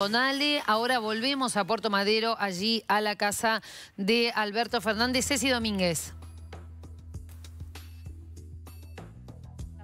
ale ahora volvemos a Puerto Madero, allí a la casa de Alberto Fernández, Ceci Domínguez.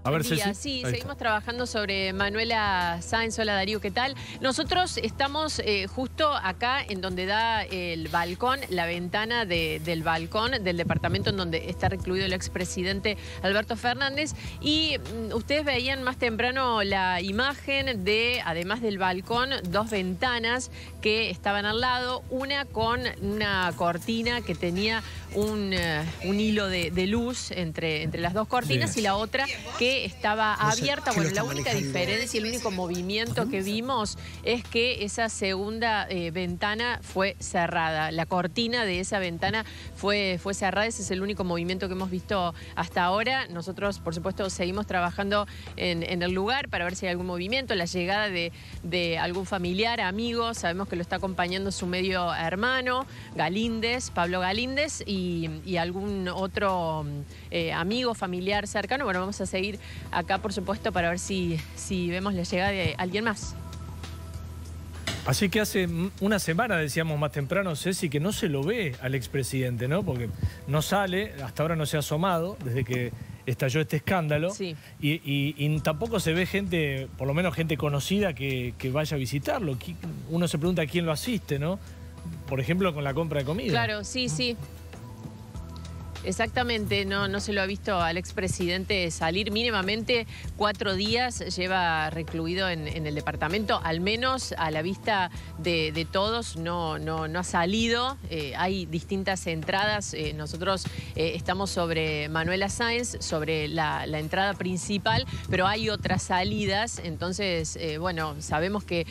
A ver, Sí, seguimos trabajando sobre Manuela Sáenz. Hola Darío, ¿qué tal? Nosotros estamos eh, justo acá en donde da el balcón, la ventana del balcón del departamento en donde está recluido el expresidente Alberto Fernández. Y mm, ustedes veían más temprano la imagen de, además del balcón, dos ventanas que estaban al lado, una con una cortina que tenía un, eh, hilo de, luz entre, entre las dos cortinas y la otra que estaba abierta. Bueno, la única diferencia y el único movimiento que vimos es que esa segunda eh, ventana fue cerrada. La cortina de esa ventana fue, fue cerrada. Ese es el único movimiento que hemos visto hasta ahora. Nosotros, por supuesto, seguimos trabajando en, el lugar para ver si hay algún movimiento, la llegada de, de algún familiar, amigos... Sabemos que lo está acompañando su medio hermano, Galíndez, Pablo Galíndez, y, algún otro eh, amigo, familiar cercano. Bueno, vamos a seguir acá, por supuesto, para ver si, si vemos la llegada de alguien más. Así que hace una semana, decíamos más temprano, Ceci, que no se lo ve al expresidente, ¿no? Porque no sale, hasta ahora no se ha asomado, desde que estalló este escándalo. Y, y, tampoco se ve gente, por lo menos gente conocida, que, que, vaya a visitarlo. Uno se pregunta quién lo asiste, ¿no? Por ejemplo, con la compra de comida. Claro, sí, sí. Exactamente, no, no se lo ha visto al expresidente salir mínimamente cuatro días, lleva recluido en, el departamento, al menos a la vista de, todos, no, no, no ha salido. Eh, hay distintas entradas, eh, nosotros eh, estamos sobre Manuela Sáenz, sobre la, entrada principal, pero hay otras salidas, entonces, bueno, sabemos que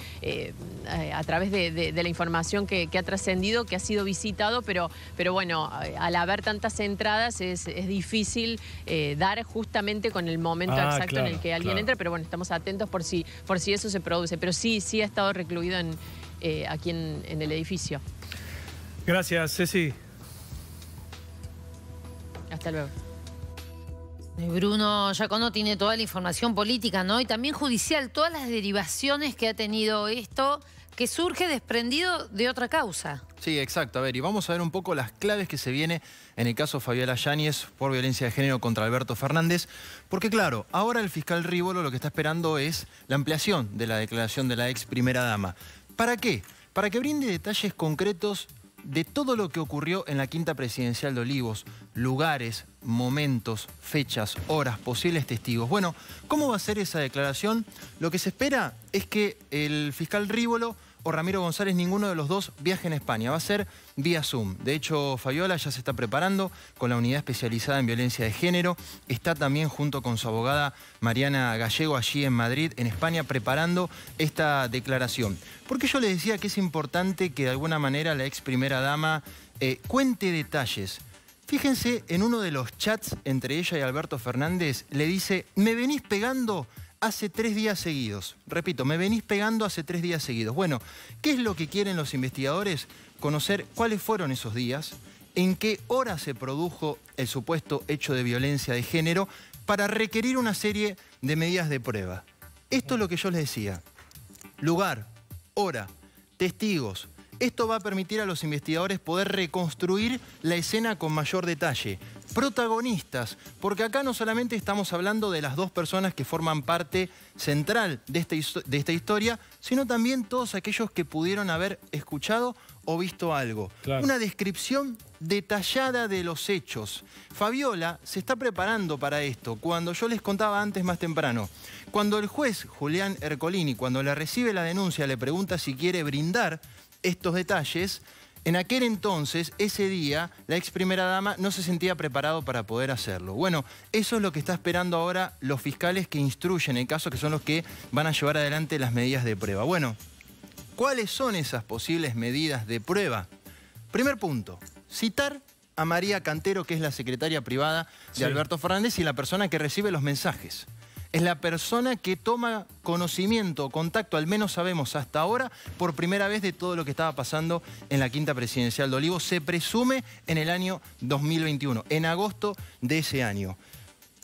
a través de, la información que, que ha trascendido, que ha sido visitado, pero, pero bueno, al haber tantas entradas, es, difícil eh, dar justamente con el momento ah, exacto en el que alguien entra, pero bueno, estamos atentos por si, por si eso se produce. Pero sí, sí ha estado recluido en, eh, aquí en, el edificio. Gracias, Ceci. Hasta luego. Eh, Bruno Yacono tiene toda la información política, ¿no? Y también judicial, todas las derivaciones que ha tenido esto, que surge desprendido de otra causa. Sí, exacto. A ver, y vamos a ver un poco las claves que se viene en el caso Fabiola Yáñez por violencia de género contra Alberto Fernández. Porque claro, ahora el fiscal Rívolo lo que está esperando es la ampliación de la declaración de la ex primera dama. ¿Para qué? Para que brinde detalles concretos de todo lo que ocurrió en la quinta presidencial de Olivos, lugares, momentos, fechas, horas, posibles testigos. Bueno, ¿cómo va a ser esa declaración? Lo que se espera es que el fiscal Rívolo o Ramiro González, ninguno de los dos viaje en España. Va a ser vía Zoom. De hecho, Fabiola ya se está preparando con la unidad especializada en violencia de género. Está también junto con su abogada Mariana Gallego allí en Madrid, en España, preparando esta declaración. Porque yo le decía que es importante que de alguna manera la ex primera dama eh, cuente detalles. Fíjense, en uno de los chats entre ella y Alberto Fernández le dice, me venís pegando hace tres días seguidos. Repito, me venís pegando hace tres días seguidos. Bueno, ¿qué es lo que quieren los investigadores? Conocer cuáles fueron esos días, en qué hora se produjo el supuesto hecho de violencia de género para requerir una serie de medidas de prueba. Esto es lo que yo les decía. Lugar, hora, testigos, esto va a permitir a los investigadores poder reconstruir la escena con mayor detalle. Protagonistas, porque acá no solamente estamos hablando de las dos personas que forman parte central de esta, historia, sino también todos aquellos que pudieron haber escuchado o visto algo. Una descripción detallada de los hechos. Fabiola se está preparando para esto. Cuando yo les contaba antes más temprano, cuando el juez Julián Ercolini, cuando le recibe la denuncia, le pregunta si quiere brindar estos detalles, en aquel entonces, ese día, la ex primera dama no se sentía preparado para poder hacerlo. Bueno, eso es lo que está esperando ahora los fiscales que instruyen el caso, que son los que van a llevar adelante las medidas de prueba. Bueno, ¿cuáles son esas posibles medidas de prueba? Primer punto, citar a María Cantero, que es la secretaria privada de Alberto Fernández y la persona que recibe los mensajes es la persona que toma conocimiento, contacto, al menos sabemos hasta ahora, por primera vez de todo lo que estaba pasando en la quinta presidencial de Olivos. Se presume en el año 2021, en agosto de ese año.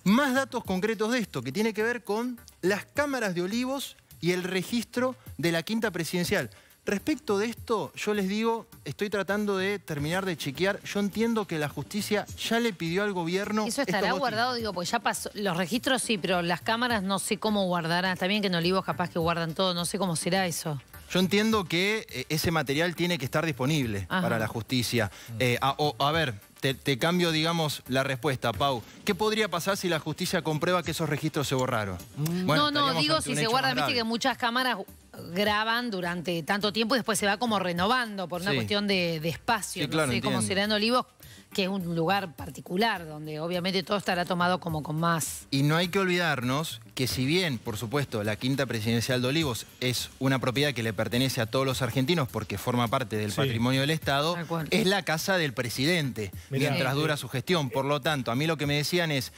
Más datos concretos de esto, que tiene que ver con las cámaras de Olivos y el registro de la quinta presidencial. Respecto de esto, yo les digo, estoy tratando de terminar de chequear. Yo entiendo que la justicia ya le pidió al gobierno... Eso estará guardado, digo, porque ya pasó... Los registros sí, pero las cámaras no sé cómo guardarán. Está bien que en Olivos capaz que guardan todo, no sé cómo será eso. Yo entiendo que eh, ese material tiene que estar disponible para la justicia. Mm. Eh, a, a ver, te, cambio, digamos, la respuesta, Pau. ¿Qué podría pasar si la justicia comprueba que esos registros se borraron? Mm. no, no, digo si se guardan, viste que muchas cámaras graban durante tanto tiempo y después se va como renovando por una cuestión de, espacio. Sí, no claro, sé, como en Olivos, que es un lugar particular donde obviamente todo estará tomado como con más... Y no hay que olvidarnos que si bien, por supuesto, la Quinta Presidencial de Olivos es una propiedad que le pertenece a todos los argentinos porque forma parte del patrimonio del Estado, es la casa del presidente mientras dura su gestión. Por lo tanto, a mí lo que me decían es,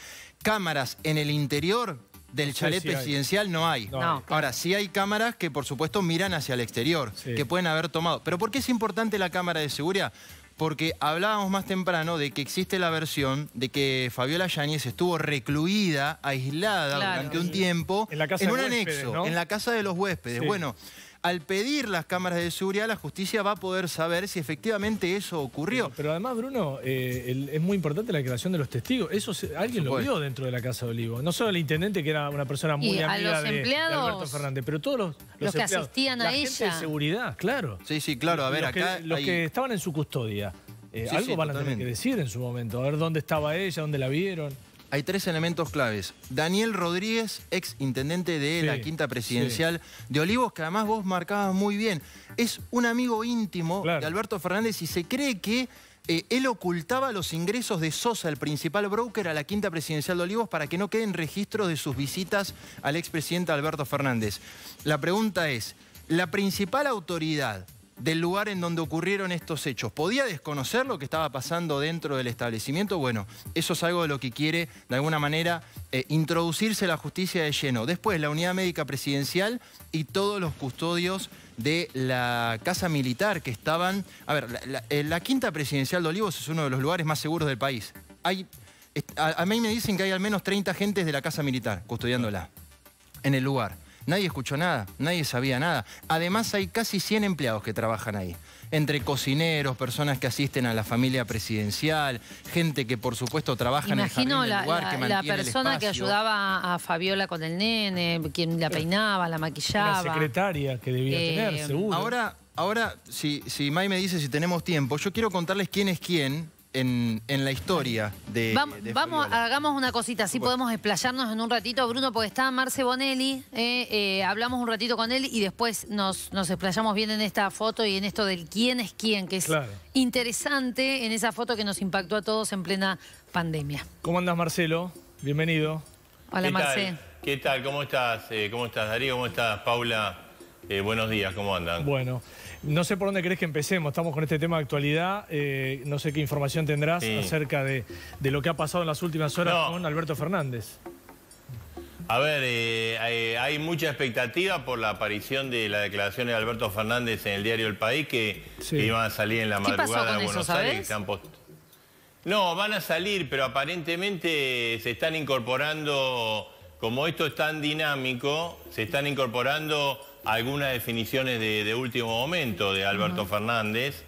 cámaras en el interior del chalet presidencial no hay. Ahora, sí hay cámaras que, por supuesto, miran hacia el exterior, que pueden haber tomado. Pero ¿por qué es importante la cámara de seguridad? Porque hablábamos más temprano de que existe la versión de que Fabiola Yáñez estuvo recluida, aislada durante un tiempo en, la casa un anexo, en la casa de los huéspedes. Bueno, al pedir las cámaras de seguridad, la justicia va a poder saber si efectivamente eso ocurrió. Pero además, Bruno, eh, es muy importante la creación de los testigos. Eso alguien lo vio dentro de la Casa de Olivo. No solo el intendente, que era una persona muy amiga de, Alberto Fernández, pero todos los, los, que asistían a la ella. Gente de seguridad, claro. Sí, sí, claro. A ver, los acá... Que, que estaban en su custodia. Eh, algo van a tener que decir en su momento. A ver dónde estaba ella, dónde la vieron hay tres elementos claves. Daniel Rodríguez, ex intendente de la quinta presidencial de Olivos, que además vos marcabas muy bien. Es un amigo íntimo de Alberto Fernández y se cree que eh, él ocultaba los ingresos de Sosa, el principal broker, a la quinta presidencial de Olivos para que no queden registros de sus visitas al expresidente Alberto Fernández. La pregunta es, ¿la principal autoridad del lugar en donde ocurrieron estos hechos. ¿Podía desconocer lo que estaba pasando dentro del establecimiento? Bueno, eso es algo de lo que quiere, de alguna manera, eh, introducirse la justicia de lleno. Después, la unidad médica presidencial y todos los custodios de la casa militar que estaban... A ver, la, eh, quinta presidencial de Olivos es uno de los lugares más seguros del país. Hay, a, a mí me dicen que hay al menos 30 agentes de la casa militar custodiándola en el lugar. Nadie escuchó nada, nadie sabía nada. Además hay casi 100 empleados que trabajan ahí, entre cocineros, personas que asisten a la familia presidencial, gente que por supuesto trabaja en el jardín la, lugar, la persona que ayudaba a Fabiola con el nene, quien la eh, peinaba, la maquillaba. La secretaria que debía eh, tener, seguro. Ahora, ahora si, si May me dice si tenemos tiempo, yo quiero contarles quién es quién en, la historia de. Vamos, hagamos una cosita, así podemos explayarnos en un ratito, Bruno, porque está Marce Bonelli. Eh, eh, hablamos un ratito con él y después nos, nos explayamos bien en esta foto y en esto del quién es quién, que es interesante en esa foto que nos impactó a todos en plena pandemia. ¿Cómo andas, Marcelo? Bienvenido. Hola, ¿Qué Marce. ¿Qué tal? ¿Cómo estás? Eh, ¿Cómo estás, Darío? ¿Cómo estás, Paula? Eh, buenos días, ¿cómo andan? Bueno, no sé por dónde crees que empecemos. Estamos con este tema de actualidad. Eh, no sé qué información tendrás acerca de, lo que ha pasado en las últimas horas con Alberto Fernández. A ver, eh, hay mucha expectativa por la aparición de la declaración de Alberto Fernández en el diario El País que, iban a salir en la madrugada de Buenos Aires. No, van a salir, pero aparentemente se están incorporando, como esto es tan dinámico, se están incorporando algunas definiciones de, último momento de Alberto Fernández.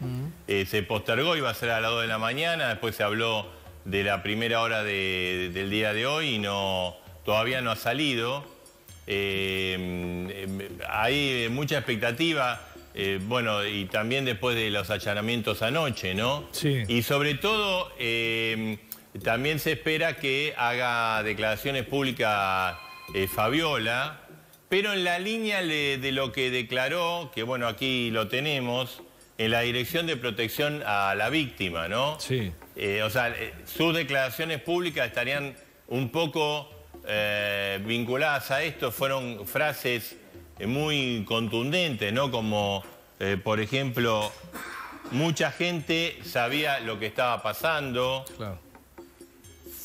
Eh, se postergó, iba a ser a las 2 de la mañana, después se habló de la primera hora del día de hoy y no, todavía no ha salido. Eh, em, hay mucha expectativa, eh, bueno, y también después de los allanamientos anoche, ¿no? Sí. Y sobre todo, em, también se espera que haga declaraciones públicas Fabiola, pero en la línea de, lo que declaró, que bueno, aquí lo tenemos, en la Dirección de Protección a la Víctima, ¿no? Sí. Eh, o sea, eh, sus declaraciones públicas estarían un poco eh, vinculadas a esto, fueron frases muy contundentes, ¿no? Como, por ejemplo, mucha gente sabía lo que estaba pasando. Claro.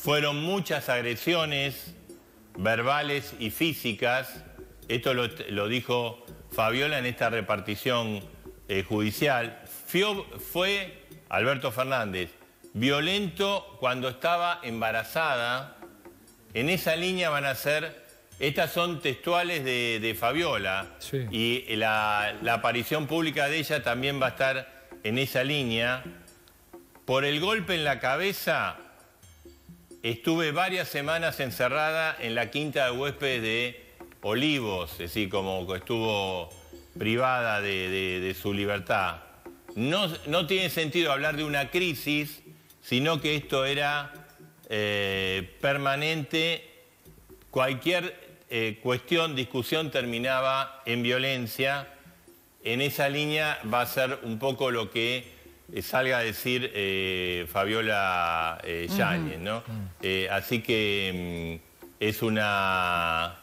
Fueron muchas agresiones verbales y físicas esto lo, dijo Fabiola en esta repartición eh, judicial, Fio, fue Alberto Fernández violento cuando estaba embarazada. En esa línea van a ser, estas son textuales de, Fabiola y la, la aparición pública de ella también va a estar en esa línea. Por el golpe en la cabeza estuve varias semanas encerrada en la quinta de huéspedes de Olivos, es decir, como estuvo privada de, su libertad. No, no, tiene sentido hablar de una crisis, sino que esto era eh, permanente. Cualquier eh, cuestión, discusión terminaba en violencia. En esa línea va a ser un poco lo que eh, salga a decir Fabiola Yáñez, ¿no? Mm. así que mm, es una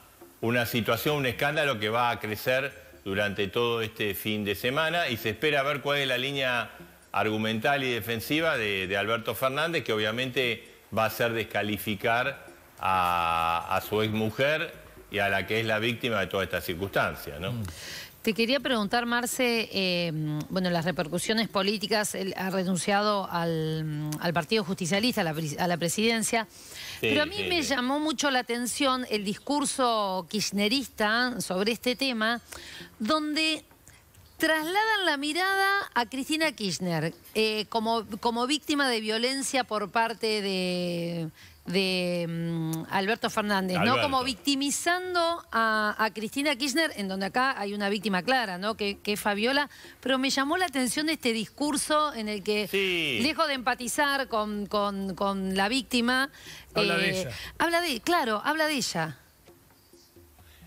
una situación, un escándalo que va a crecer durante todo este fin de semana y se espera ver cuál es la línea argumental y defensiva de, Alberto Fernández, que obviamente va a ser descalificar a, su exmujer y a la que es la víctima de toda esta circunstancia. ¿no? Mm. Te quería preguntar, Marce, em, bueno, las repercusiones políticas, ha renunciado al, Partido Justicialista, a la, presidencia, pero a mí me llamó mucho la atención el discurso kirchnerista sobre este tema, donde trasladan la mirada a Cristina Kirchner eh, como víctima de violencia por parte de de mm, Alberto Fernández, ¿no? Como victimizando a, Cristina Kirchner, en donde acá hay una víctima clara, ¿no? Que, que, es Fabiola, pero me llamó la atención este discurso en el que, lejos de empatizar con, con, la víctima, habla de eh, ella. claro, habla de ella.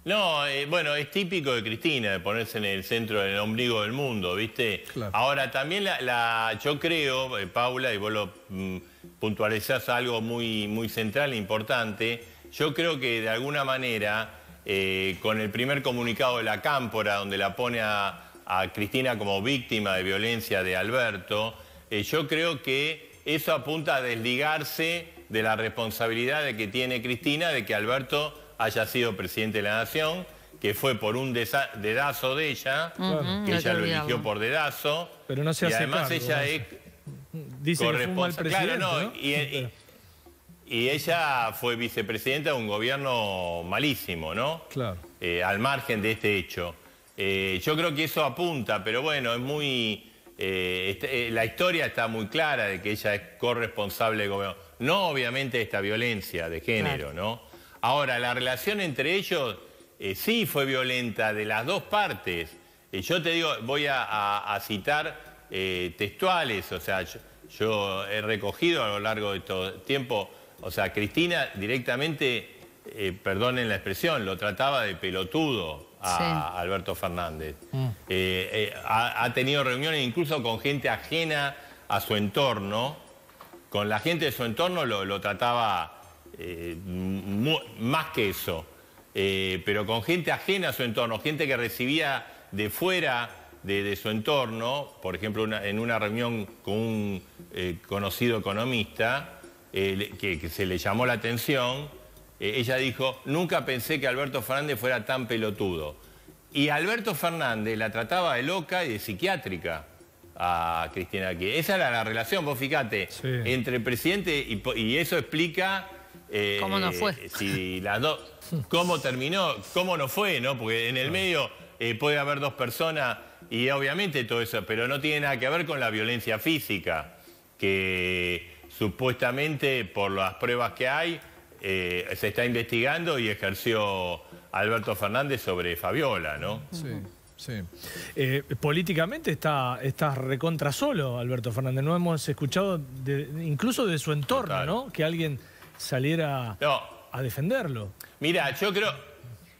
No, eh, bueno, es típico de Cristina de ponerse en el centro, del ombligo del mundo, ¿viste? Ahora, también la, yo creo, eh, Paula, y vos lo... Mm, puntualizás algo muy, muy central e importante. Yo creo que de alguna manera, eh, con el primer comunicado de la Cámpora, donde la pone a, Cristina como víctima de violencia de Alberto, eh, yo creo que eso apunta a desligarse de la responsabilidad de que tiene Cristina de que Alberto haya sido presidente de la Nación, que fue por un dedazo de ella, que ella lo eligió por dedazo. Pero no se hace y además ella es, dice que un presidente. no, Y, ella fue vicepresidenta de un gobierno malísimo, ¿no? Claro. Eh, al margen de este hecho. Eh, yo creo que eso apunta, pero bueno, es muy. Eh, este, la historia está muy clara de que ella es corresponsable del gobierno. No, obviamente, esta violencia de género, ¿no? Ahora, la relación entre ellos sí fue violenta de las dos partes. yo te digo, voy a citar eh, textuales, o sea, yo, he recogido a lo largo de todo tiempo, o sea, Cristina directamente, eh, perdonen la expresión, lo trataba de pelotudo a, Alberto Fernández. Mm. Eh, ha, tenido reuniones incluso con gente ajena a su entorno, con la gente de su entorno lo, lo trataba más que eso, pero con gente ajena a su entorno, gente que recibía de fuera de, su entorno, por ejemplo, en una reunión con un eh, conocido economista eh, que, se le llamó la atención, eh, ella dijo, nunca pensé que Alberto Fernández fuera tan pelotudo. Y Alberto Fernández la trataba de loca y de psiquiátrica a Cristina aquí. Esa era la relación, vos fíjate, entre el presidente y, eso explica... ¿Cómo no fue? las dos cómo terminó, cómo no fue, ¿no? Porque en el medio puede haber dos personas y obviamente todo eso, pero no tiene nada que ver con la violencia física, que supuestamente por las pruebas que hay eh, se está investigando y ejerció Alberto Fernández sobre Fabiola, ¿no? Sí. Sí. Eh, políticamente está, está recontra solo Alberto Fernández. No hemos escuchado incluso de su entorno, ¿no? Que alguien saliera a defenderlo. Mira, yo creo...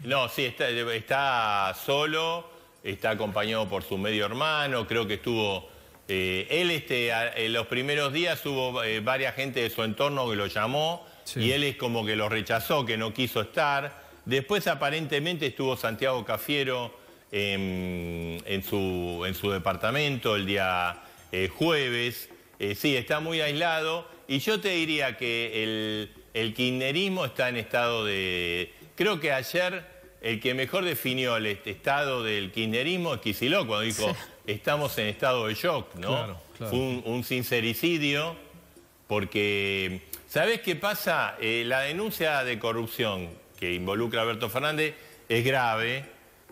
No, sí, está, está solo está acompañado por su medio hermano, creo que estuvo... Eh, él este, en los primeros días hubo eh, varias gente de su entorno que lo llamó y él es como que lo rechazó, que no quiso estar. Después aparentemente estuvo Santiago Cafiero en, su, departamento el día eh, jueves. sí, está muy aislado y yo te diría que el, el kirchnerismo está en estado de... Creo que ayer el que mejor definió el estado del kirchnerismo es Kicillof, cuando dijo, estamos en estado de shock, ¿no? Fue un, sincericidio, porque, ¿sabés qué pasa? Eh, la denuncia de corrupción que involucra a Alberto Fernández es grave,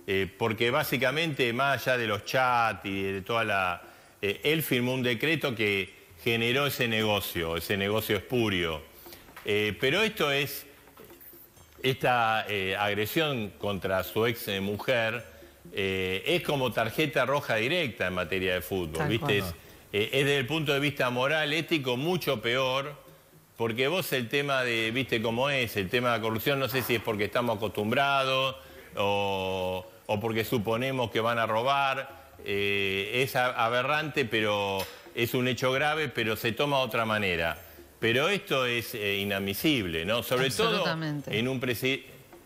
eh, porque básicamente, más allá de los chats y de toda la... Eh, él firmó un decreto que generó ese negocio, ese negocio espurio. pero esto es esta eh, agresión contra su ex eh, mujer eh, es como tarjeta roja directa en materia de fútbol, ¿viste? Es, desde el punto de vista moral, ético, mucho peor, porque vos el tema de, ¿viste cómo es? El tema de corrupción, no sé si es porque estamos acostumbrados o porque suponemos que van a robar. es aberrante, pero es un hecho grave, pero se toma de otra manera. Pero esto es eh, inadmisible, ¿no? Sobre todo en un,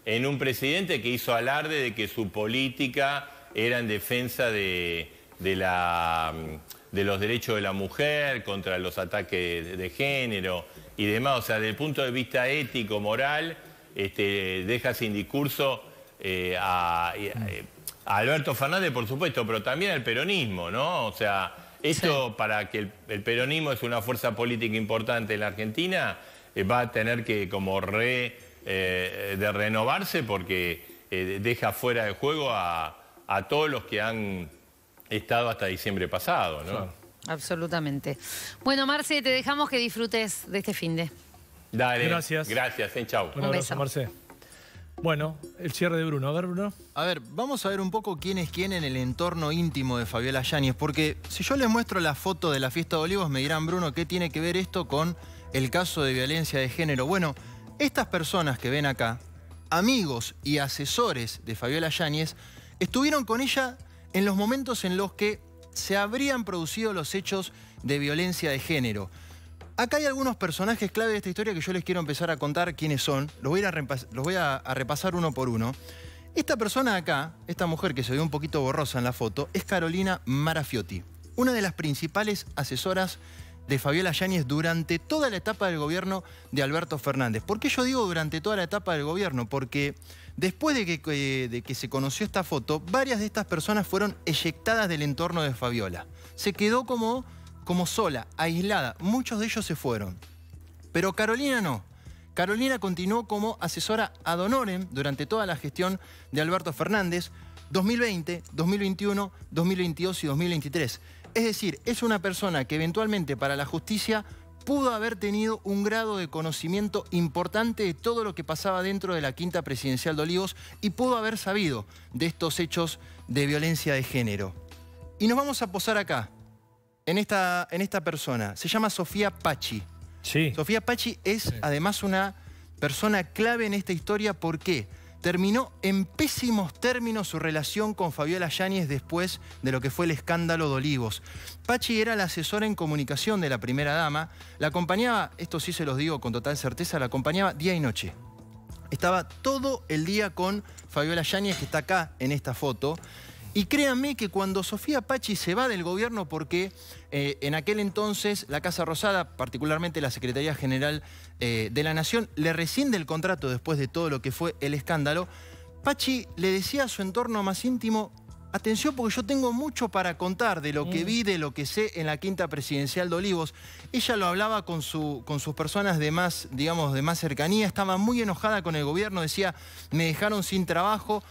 en un presidente que hizo alarde de que su política era en defensa de, la, mm, de los derechos de la mujer, contra los ataques de, género y demás. O sea, desde el punto de vista ético, moral, este, deja sin discurso eh, eh, a, Alberto Fernández, por supuesto, pero también al peronismo, ¿no? O sea, esto para que el, peronismo es una fuerza política importante en la Argentina, eh, va a tener que como re eh, de renovarse porque eh, deja fuera de juego a, todos los que han estado hasta diciembre pasado, Absolutamente. Bueno, Marce, te dejamos que disfrutes de este fin de. Dale. Gracias. Gracias, chau. Un, abrazo, Marce. Bueno, el cierre de Bruno. A ver, Bruno. A ver, vamos a ver un poco quién es quién en el entorno íntimo de Fabiola Yáñez, porque si yo les muestro la foto de la fiesta de Olivos, me dirán, Bruno, ¿qué tiene que ver esto con el caso de violencia de género? Bueno, estas personas que ven acá, amigos y asesores de Fabiola Yáñez, estuvieron con ella en los momentos en los que se habrían producido los hechos de violencia de género. Acá hay algunos personajes clave de esta historia que yo les quiero empezar a contar quiénes son. Los voy a, repasar, uno por uno. Esta persona acá, esta mujer que se ve un poquito borrosa en la foto, es Carolina Marafiotti, una de las principales asesoras de Fabiola Yáñez durante toda la etapa del gobierno de Alberto Fernández. ¿Por qué yo digo durante toda la etapa del gobierno? Porque después de que, de que se conoció esta foto, varias de estas personas fueron eyectadas del entorno de Fabiola. Se quedó como como sola, aislada. Muchos de ellos se fueron. Pero Carolina no. Carolina continuó como asesora ad honorem durante toda la gestión de Alberto Fernández 2020, 2021, 2022 y 2023. Es decir, es una persona que eventualmente para la justicia pudo haber tenido un grado de conocimiento importante de todo lo que pasaba dentro de la quinta presidencial de Olivos y pudo haber sabido de estos hechos de violencia de género. Y nos vamos a posar acá, en esta, en esta persona. Se llama Sofía Pachi. Sí. Sofía Pachi es además una persona clave en esta historia. porque... terminó en pésimos términos su relación con Fabiola Yáñez después de lo que fue el escándalo de Olivos. Pachi era la asesora en comunicación de la primera dama, la acompañaba, esto sí se los digo con total certeza, la acompañaba día y noche. Estaba todo el día con Fabiola Yáñez, que está acá en esta foto. Y créanme que cuando Sofía Pachi se va del gobierno, porque eh, en aquel entonces la Casa Rosada, particularmente la Secretaría General eh, de la Nación, le rescinde el contrato después de todo lo que fue el escándalo, Pachi le decía a su entorno más íntimo, atención porque yo tengo mucho para contar de lo que mm. vi, de lo que sé en la quinta presidencial de Olivos. Ella lo hablaba con, con sus personas de más, digamos, de más cercanía, estaba muy enojada con el gobierno, decía, me dejaron sin trabajo,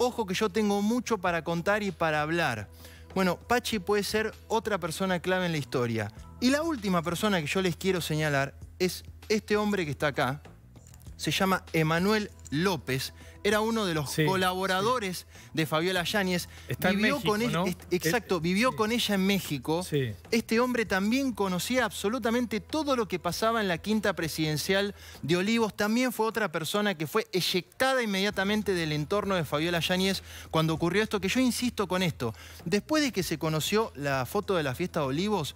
ojo que yo tengo mucho para contar y para hablar. Bueno, Pachi puede ser otra persona clave en la historia. Y la última persona que yo les quiero señalar es este hombre que está acá, se llama Emanuel López. Era uno de los colaboradores de Fabiola Yáñez. Está vivió en con ¿no? Exacto, eh, vivió con ella en México. Este hombre también conocía absolutamente todo lo que pasaba en la quinta presidencial de Olivos. También fue otra persona que fue eyectada inmediatamente del entorno de Fabiola Yáñez cuando ocurrió esto, que yo insisto con esto. Después de que se conoció la foto de la fiesta de Olivos,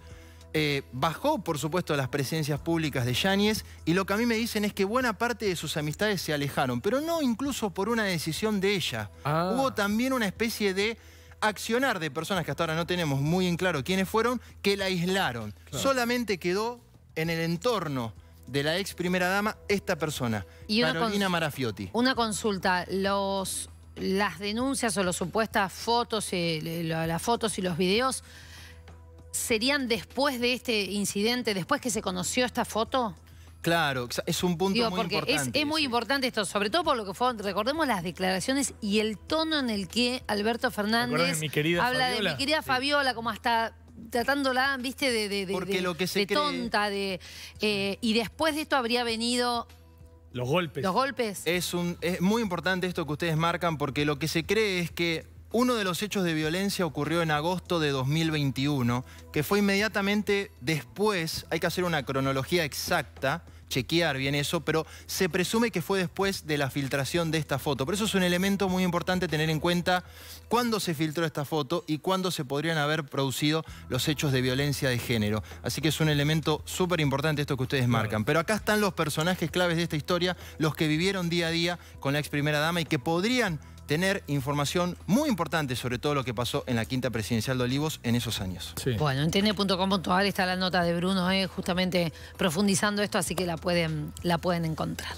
eh, bajó, por supuesto, las presencias públicas de Yáñez y lo que a mí me dicen es que buena parte de sus amistades se alejaron, pero no incluso por una decisión de ella. Ah. Hubo también una especie de accionar de personas que hasta ahora no tenemos muy en claro quiénes fueron, que la aislaron. Solamente quedó en el entorno de la ex primera dama esta persona, y Carolina Marafiotti. Una consulta, los, las denuncias o las supuestas fotos, eh, las fotos y los videos serían después de este incidente, después que se conoció esta foto? Claro, es un punto muy importante. Es, muy importante esto, sobre todo por lo que fue, recordemos las declaraciones y el tono en el que Alberto Fernández habla de mi querida Fabiola, como hasta tratándola, viste, de, tonta, de. Eh, y después de esto habría venido los golpes. Los golpes. es muy importante esto que ustedes marcan porque lo que se cree es que uno de los hechos de violencia ocurrió en agosto de 2021, que fue inmediatamente después, hay que hacer una cronología exacta, chequear bien eso, pero se presume que fue después de la filtración de esta foto. Por eso es un elemento muy importante tener en cuenta cuándo se filtró esta foto y cuándo se podrían haber producido los hechos de violencia de género. Así que es un elemento súper importante esto que ustedes marcan. Pero acá están los personajes claves de esta historia, los que vivieron día a día con la ex primera dama y que podrían tener información muy importante sobre todo lo que pasó en la quinta presidencial de Olivos en esos años. Bueno, en tn.com.ar está la nota de Bruno, eh, justamente profundizando esto, así que la pueden, la pueden encontrar.